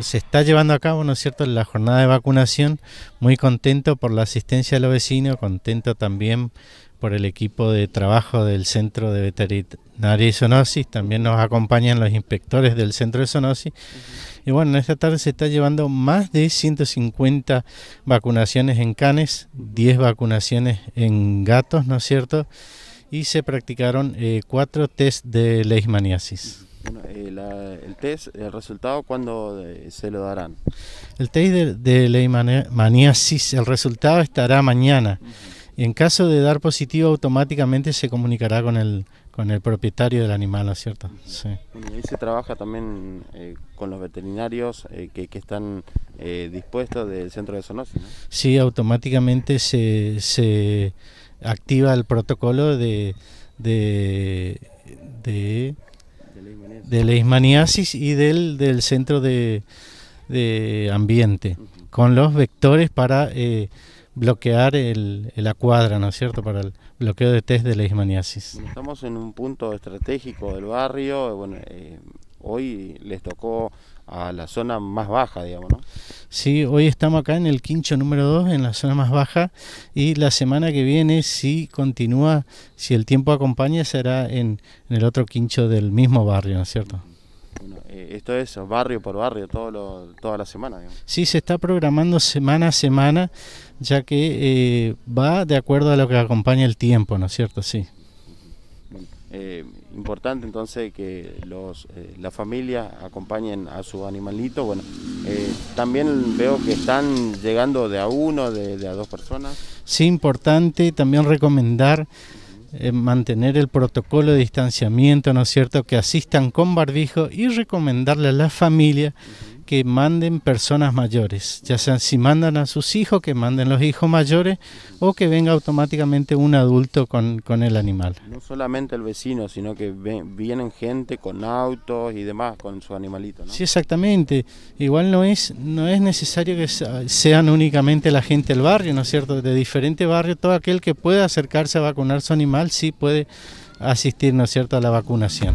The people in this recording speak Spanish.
se está llevando a cabo, ¿no es cierto?, la jornada de vacunación. Muy contento por la asistencia de los vecinos, contento también por el equipo de trabajo del Centro de Veterinaria y Zoonosis, también nos acompañan los inspectores del Centro de Zoonosis. Y bueno, esta tarde se está llevando más de 150 vacunaciones en canes, 10 vacunaciones en gatos, ¿no es cierto? Y se practicaron eh, cuatro test de leishmaniasis. Bueno, eh, el test, el resultado, ¿cuándo eh, se lo darán? El test de, de sí, el resultado estará mañana. y En caso de dar positivo, automáticamente se comunicará con el, con el propietario del animal, ¿no es cierto? Sí. Y ahí se trabaja también eh, con los veterinarios que, que, están dispuestos del centro de zoonosis, ¿no? Sí, automáticamente se, se activa el protocolo de, de de la y del, del centro de, ambiente, con los vectores para eh, bloquear el, la cuadra, ¿no es cierto?, para el bloqueo de test de la ismaniasis. estamos en un punto estratégico del barrio, bueno, eh, hoy les tocó a la zona más baja, digamos, ¿no? Sí, hoy estamos acá en el quincho número 2, en la zona más baja, y la semana que viene, si continúa, si el tiempo acompaña, será en, el otro quincho del mismo barrio, ¿no es cierto? Eh, esto es barrio por barrio, todo toda la semana. Digamos. Sí, se está programando semana a semana, ya que eh, va de acuerdo a lo que acompaña el tiempo, ¿no es cierto? Sí. Eh, importante entonces que los, eh, la familia acompañen a su animalito. Bueno, eh, también veo que están llegando de a uno, de, a dos personas. Sí, importante también recomendar mantener el protocolo de distanciamiento, ¿no es cierto? Que asistan con barbijo y recomendarle a la familia que manden personas mayores, ya sea si mandan a sus hijos, que manden los hijos mayores o que venga automáticamente un adulto con, el animal. No solamente el vecino, sino que vienen gente con autos y demás con su animalito. ¿no? Sí, exactamente. Igual no es, no es necesario que sean únicamente la gente del barrio, ¿no es cierto? De diferente barrio, todo aquel que pueda acercarse a vacunar su animal, sí puede asistir, ¿no es cierto?, a la vacunación.